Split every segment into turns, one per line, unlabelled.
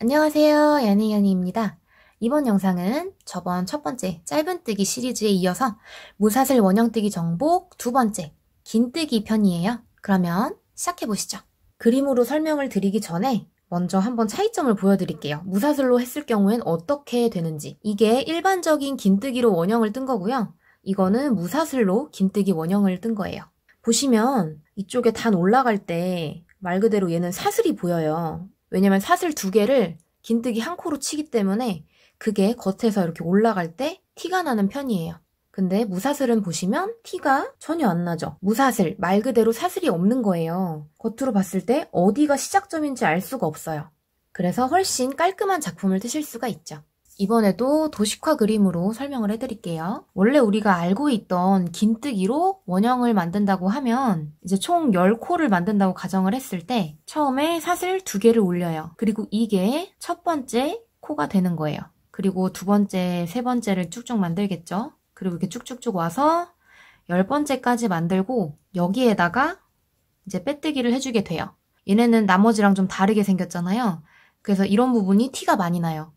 안녕하세요. 연희연희입니다. 이번 영상은 저번 첫 번째 짧은뜨기 시리즈에 이어서 무사슬 원형뜨기 정복 두 번째 긴뜨기 편이에요. 그러면 시작해보시죠. 그림으로 설명을 드리기 전에 먼저 한번 차이점을 보여드릴게요. 무사슬로 했을 경우엔 어떻게 되는지 이게 일반적인 긴뜨기로 원형을 뜬 거고요. 이거는 무사슬로 긴뜨기 원형을 뜬 거예요. 보시면 이쪽에 단 올라갈 때 말 그대로 얘는 사슬이 보여요. 왜냐면 사슬 두 개를 긴뜨기 한 코로 치기 때문에 그게 겉에서 이렇게 올라갈 때 티가 나는 편이에요. 근데 무사슬은 보시면 티가 전혀 안 나죠. 무사슬, 말 그대로 사슬이 없는 거예요. 겉으로 봤을 때 어디가 시작점인지 알 수가 없어요. 그래서 훨씬 깔끔한 작품을 뜨실 수가 있죠. 이번에도 도식화 그림으로 설명을 해드릴게요. 원래 우리가 알고 있던 긴뜨기로 원형을 만든다고 하면 이제 총 10코를 만든다고 가정을 했을 때 처음에 사슬 2개를 올려요. 그리고 이게 첫 번째 코가 되는 거예요. 그리고 두 번째, 세 번째를 쭉쭉 만들겠죠. 그리고 이렇게 쭉쭉쭉 와서 열 번째까지 만들고 여기에다가 이제 빼뜨기를 해주게 돼요. 얘네는 나머지랑 좀 다르게 생겼잖아요. 그래서 이런 부분이 티가 많이 나요.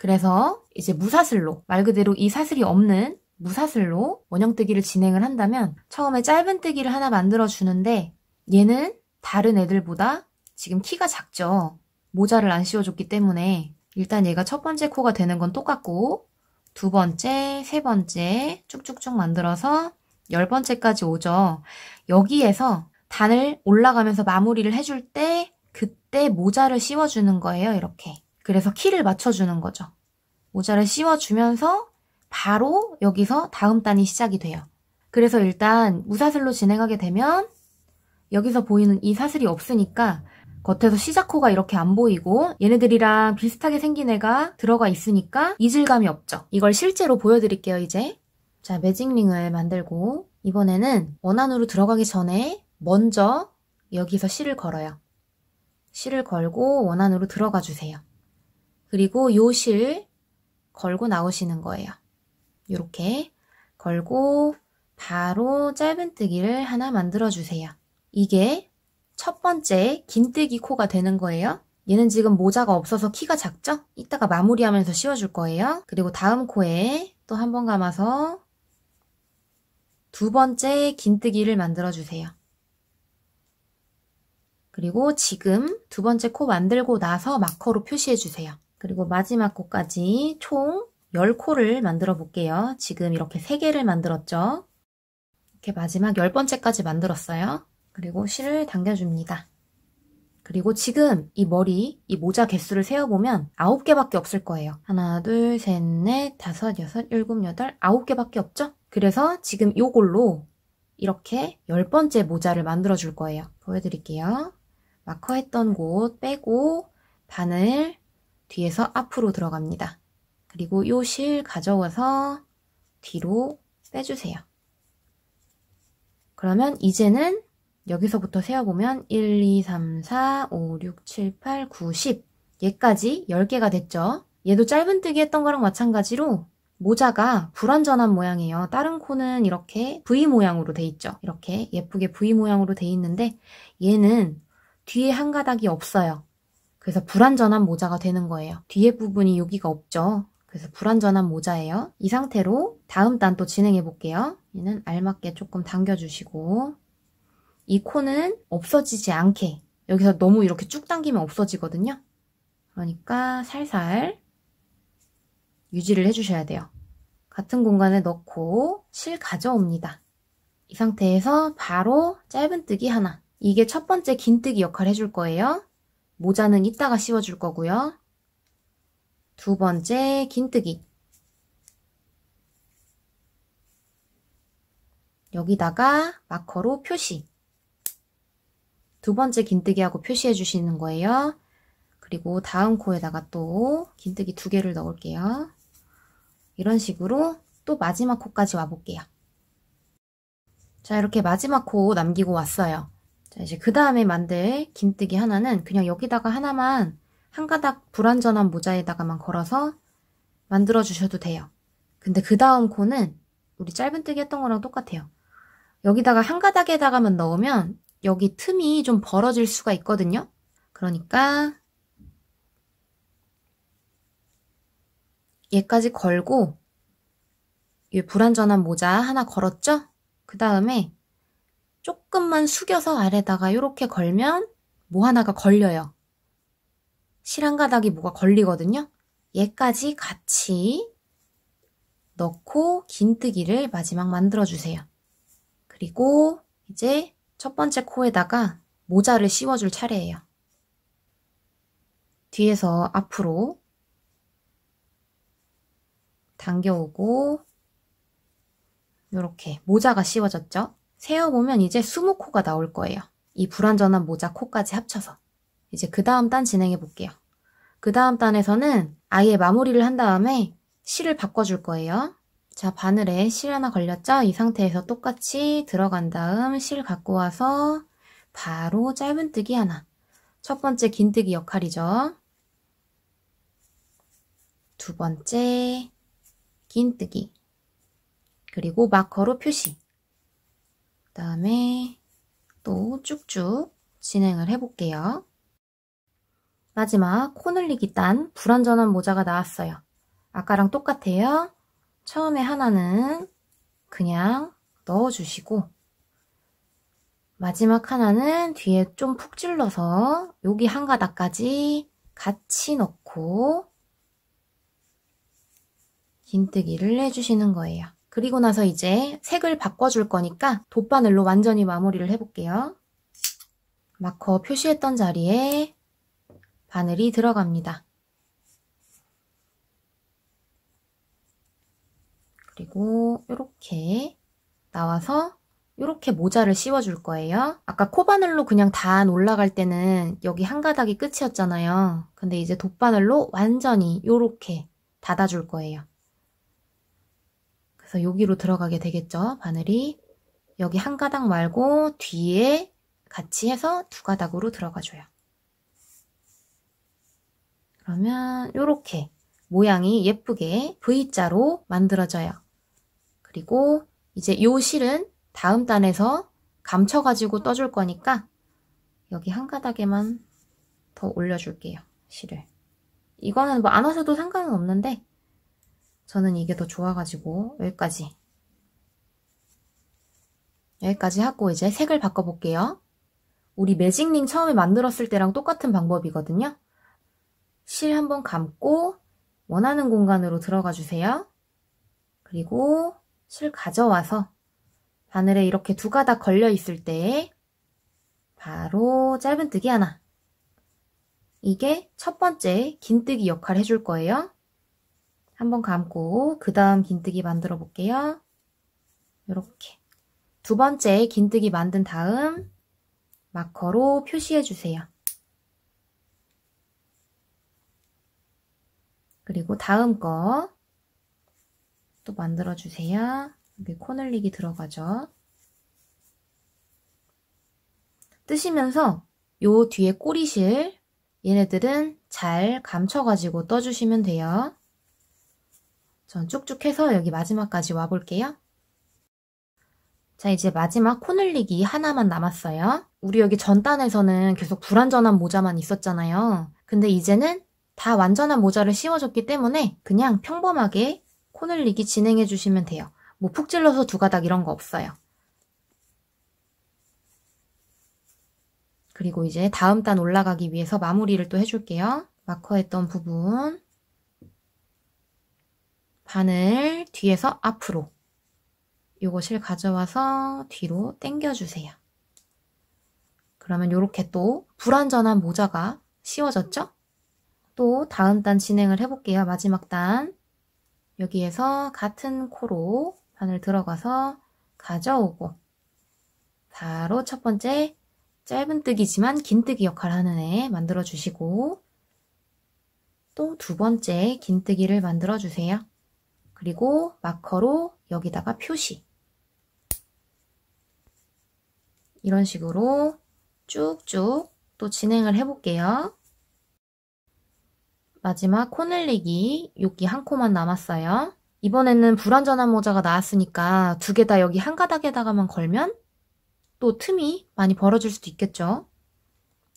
그래서 이제 무사슬로 말 그대로 이 사슬이 없는 무사슬로 원형뜨기를 진행을 한다면 처음에 짧은뜨기를 하나 만들어 주는데 얘는 다른 애들보다 지금 키가 작죠. 모자를 안 씌워줬기 때문에 일단 얘가 첫 번째 코가 되는 건 똑같고 두 번째, 세 번째 쭉쭉쭉 만들어서 열 번째까지 오죠. 여기에서 단을 올라가면서 마무리를 해줄 때 그때 모자를 씌워주는 거예요. 이렇게. 그래서 키를 맞춰주는 거죠. 모자를 씌워주면서 바로 여기서 다음 단이 시작이 돼요. 그래서 일단 무사슬로 진행하게 되면 여기서 보이는 이 사슬이 없으니까 겉에서 시작코가 이렇게 안 보이고 얘네들이랑 비슷하게 생긴 애가 들어가 있으니까 이질감이 없죠. 이걸 실제로 보여드릴게요 이제. 자 매직링을 만들고 이번에는 원안으로 들어가기 전에 먼저 여기서 실을 걸어요. 실을 걸고 원안으로 들어가 주세요. 그리고 요 실 걸고 나오시는 거예요. 이렇게 걸고 바로 짧은뜨기를 하나 만들어주세요. 이게 첫 번째 긴뜨기 코가 되는 거예요. 얘는 지금 모자가 없어서 키가 작죠? 이따가 마무리하면서 씌워줄 거예요. 그리고 다음 코에 또 한 번 감아서 두 번째 긴뜨기를 만들어주세요. 그리고 지금 두 번째 코 만들고 나서 마커로 표시해주세요. 그리고 마지막 코까지 총 10코를 만들어 볼게요. 지금 이렇게 3개를 만들었죠. 이렇게 마지막 10번째까지 만들었어요. 그리고 실을 당겨줍니다. 그리고 지금 이 머리, 이 모자 개수를 세어보면 9개밖에 없을 거예요. 하나, 둘, 셋, 넷, 다섯, 여섯, 일곱, 여덟, 9개밖에 없죠? 그래서 지금 이걸로 이렇게 10번째 모자를 만들어 줄 거예요. 보여드릴게요. 마커 했던 곳 빼고 바늘 뒤에서 앞으로 들어갑니다. 그리고 요 실 가져와서 뒤로 빼주세요. 그러면 이제는 여기서부터 세어보면 1, 2, 3, 4, 5, 6, 7, 8, 9, 10 얘까지 10개가 됐죠. 얘도 짧은뜨기 했던 거랑 마찬가지로 모자가 불완전한 모양이에요. 다른 코는 이렇게 V 모양으로 돼 있죠. 이렇게 예쁘게 V 모양으로 돼 있는데 얘는 뒤에 한 가닥이 없어요. 그래서 불완전한 모자가 되는 거예요. 뒤에 부분이 여기가 없죠. 그래서 불완전한 모자예요. 이 상태로 다음 단 또 진행해 볼게요. 얘는 알맞게 조금 당겨주시고 이 코는 없어지지 않게 여기서 너무 이렇게 쭉 당기면 없어지거든요. 그러니까 살살 유지를 해주셔야 돼요. 같은 공간에 넣고 실 가져옵니다. 이 상태에서 바로 짧은뜨기 하나 이게 첫 번째 긴뜨기 역할 을 해줄 거예요. 모자는 이따가 씌워줄 거고요. 두 번째 긴뜨기 여기다가 마커로 표시 두 번째 긴뜨기하고 표시해 주시는 거예요. 그리고 다음 코에다가 또 긴뜨기 두 개를 넣을게요. 이런 식으로 또 마지막 코까지 와볼게요. 자 이렇게 마지막 코 남기고 왔어요. 자, 이제 그 다음에 만들 긴뜨기 하나는 그냥 여기다가 하나만 한 가닥 불완전한 모자에다가만 걸어서 만들어 주셔도 돼요. 근데 그 다음 코는 우리 짧은뜨기 했던 거랑 똑같아요. 여기다가 한 가닥에다가만 넣으면 여기 틈이 좀 벌어질 수가 있거든요. 그러니까 얘까지 걸고 이 불완전한 모자 하나 걸었죠? 그 다음에 조금만 숙여서 아래다가 이렇게 걸면 뭐 하나가 걸려요. 실 한 가닥이 뭐가 걸리거든요. 얘까지 같이 넣고 긴뜨기를 마지막 만들어주세요. 그리고 이제 첫 번째 코에다가 모자를 씌워줄 차례예요. 뒤에서 앞으로 당겨오고 이렇게 모자가 씌워졌죠? 세어보면 이제 20코가 나올 거예요. 이 불완전한 모자 코까지 합쳐서. 이제 그 다음 단 진행해 볼게요. 그 다음 단에서는 아예 마무리를 한 다음에 실을 바꿔줄 거예요. 자, 바늘에 실 하나 걸렸죠? 이 상태에서 똑같이 들어간 다음 실 갖고 와서 바로 짧은뜨기 하나. 첫 번째 긴뜨기 역할이죠. 두 번째 긴뜨기. 그리고 마커로 표시. 그 다음에 또 쭉쭉 진행을 해볼게요. 마지막 코늘리기 딴불안전한 모자가 나왔어요. 아까랑 똑같아요. 처음에 하나는 그냥 넣어주시고 마지막 하나는 뒤에 좀 푹 찔러서 여기 한 가닥까지 같이 넣고 긴뜨기를 해주시는 거예요. 그리고 나서 이제 색을 바꿔줄 거니까 돗바늘로 완전히 마무리를 해볼게요. 마커 표시했던 자리에 바늘이 들어갑니다. 그리고 이렇게 나와서 이렇게 모자를 씌워줄 거예요. 아까 코바늘로 그냥 다 올라갈 때는 여기 한 가닥이 끝이었잖아요. 근데 이제 돗바늘로 완전히 이렇게 닫아줄 거예요. 그래서 여기로 들어가게 되겠죠. 바늘이 여기 한 가닥 말고 뒤에 같이 해서 두 가닥으로 들어가줘요. 그러면 이렇게 모양이 예쁘게 V자로 만들어져요. 그리고 이제 요 실은 다음 단에서 감춰가지고 떠줄 거니까 여기 한 가닥에만 더 올려줄게요. 실을. 이거는 뭐 안 하셔도 상관은 없는데 저는 이게 더 좋아가지고 여기까지 여기까지 하고 이제 색을 바꿔볼게요. 우리 매직링 처음에 만들었을 때랑 똑같은 방법이거든요. 실 한번 감고 원하는 공간으로 들어가 주세요. 그리고 실 가져와서 바늘에 이렇게 두 가닥 걸려 있을 때 바로 짧은뜨기 하나 이게 첫 번째 긴뜨기 역할 해줄 거예요. 한번 감고 그 다음 긴뜨기 만들어 볼게요. 이렇게 두 번째 긴뜨기 만든 다음 마커로 표시해 주세요. 그리고 다음 거 또 만들어 주세요. 여기 코늘리기 들어가죠. 뜨시면서 요 뒤에 꼬리실 얘네들은 잘 감춰가지고 떠주시면 돼요. 전 쭉쭉 해서 여기 마지막까지 와볼게요. 자 이제 마지막 코늘리기 하나만 남았어요. 우리 여기 전단에서는 계속 불완전한 모자만 있었잖아요. 근데 이제는 다 완전한 모자를 씌워줬기 때문에 그냥 평범하게 코늘리기 진행해 주시면 돼요. 뭐 푹 찔러서 두 가닥 이런 거 없어요. 그리고 이제 다음 단 올라가기 위해서 마무리를 또 해줄게요. 마커했던 부분 바늘 뒤에서 앞으로 이것을 가져와서 뒤로 당겨주세요. 그러면 이렇게 또 불완전한 모자가 씌워졌죠? 또 다음 단 진행을 해볼게요. 마지막 단. 여기에서 같은 코로 바늘 들어가서 가져오고 바로 첫 번째 짧은뜨기지만 긴뜨기 역할을 하는 애 만들어주시고 또 두 번째 긴뜨기를 만들어주세요. 그리고 마커로 여기다가 표시. 이런 식으로 쭉쭉 또 진행을 해볼게요. 마지막 코늘리기 6기 한 코만 남았어요. 이번에는 불완전한 모자가 나왔으니까 두 개 다 여기 한 가닥에다가만 걸면 또 틈이 많이 벌어질 수도 있겠죠.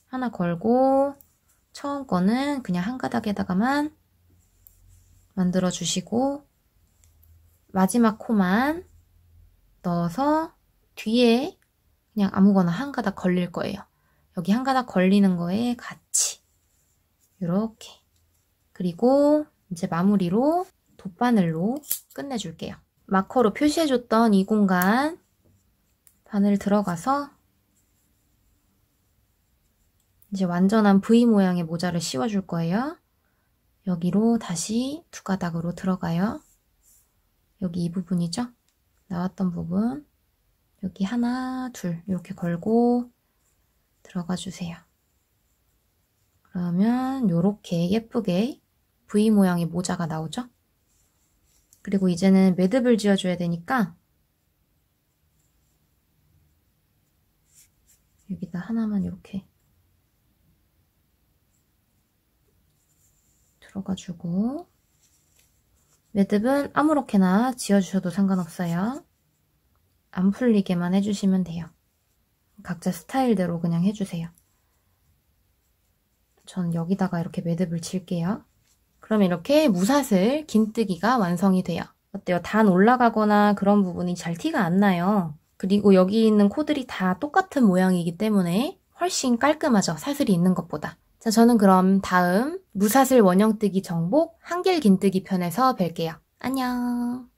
하나 걸고 처음 거는 그냥 한 가닥에다가만 만들어 주시고 마지막 코만 넣어서 뒤에 그냥 아무거나 한 가닥 걸릴 거예요. 여기 한 가닥 걸리는 거에 같이 이렇게 그리고 이제 마무리로 돗바늘로 끝내줄게요. 마커로 표시해줬던 이 공간 바늘 들어가서 이제 완전한 V 모양의 모자를 씌워줄 거예요. 여기로 다시 두 가닥으로 들어가요. 여기 이 부분이죠? 나왔던 부분 여기 하나, 둘 이렇게 걸고 들어가 주세요. 그러면 이렇게 예쁘게 V 모양의 모자가 나오죠? 그리고 이제는 매듭을 지어줘야 되니까 여기다 하나만 이렇게 들어가주고 매듭은 아무렇게나 지어주셔도 상관없어요. 안 풀리게만 해주시면 돼요. 각자 스타일대로 그냥 해주세요. 전 여기다가 이렇게 매듭을 칠게요. 그럼 이렇게 무사슬 긴뜨기가 완성이 돼요. 어때요? 단 올라가거나 그런 부분이 잘 티가 안 나요. 그리고 여기 있는 코들이 다 똑같은 모양이기 때문에 훨씬 깔끔하죠. 사슬이 있는 것보다. 자, 저는 그럼 다음 무사슬 원형뜨기 정복 한길 긴뜨기 편에서 뵐게요. 안녕.